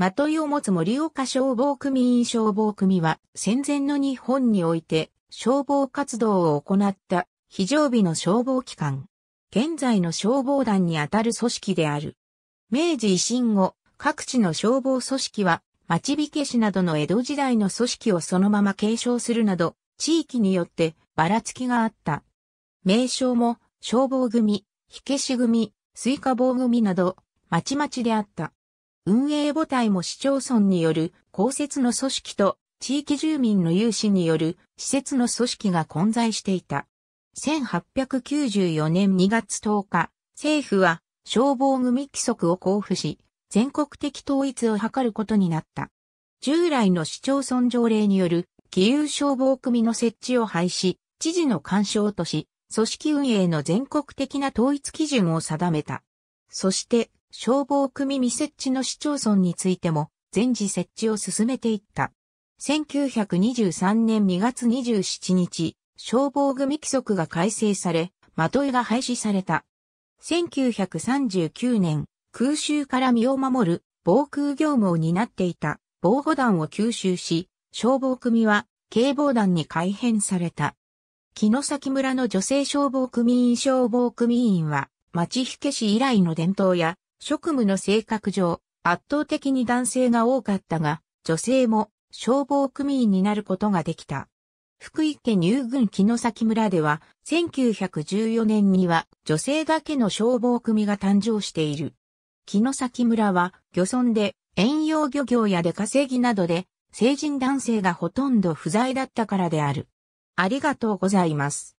まといを持つ森岡消防組員消防組は戦前の日本において消防活動を行った非常備の消防機関。現在の消防団にあたる組織である。明治維新後、各地の消防組織は、町火消しなどの江戸時代の組織をそのまま継承するなど、地域によってばらつきがあった。名称も消防組、火消し組、イカ棒組など、まちまちであった。運営母体も市町村による公設の組織と地域住民の有志による施設の組織が混在していた。1894年2月10日、政府は消防組規則を交付し、全国的統一を図ることになった。従来の市町村条例による、義勇消防組の設置を廃止、知事の干渉とし、組織運営の全国的な統一基準を定めた。そして、消防組未設置の市町村についても、全時設置を進めていった。1923年2月27日、消防組規則が改正され、まといが廃止された。1939年、空襲から身を守る防空業務を担っていた防護団を吸収し、消防組は警防団に改編された。木の先村の女性消防組員消防組員は、町火消し以来の伝統や職務の性格上、圧倒的に男性が多かったが、女性も消防組員になることができた。福井県入郡の崎村では、1914年には女性だけの消防組が誕生している。木の崎村は漁村で遠洋漁業や出稼ぎなどで成人男性がほとんど不在だったからである。ありがとうございます。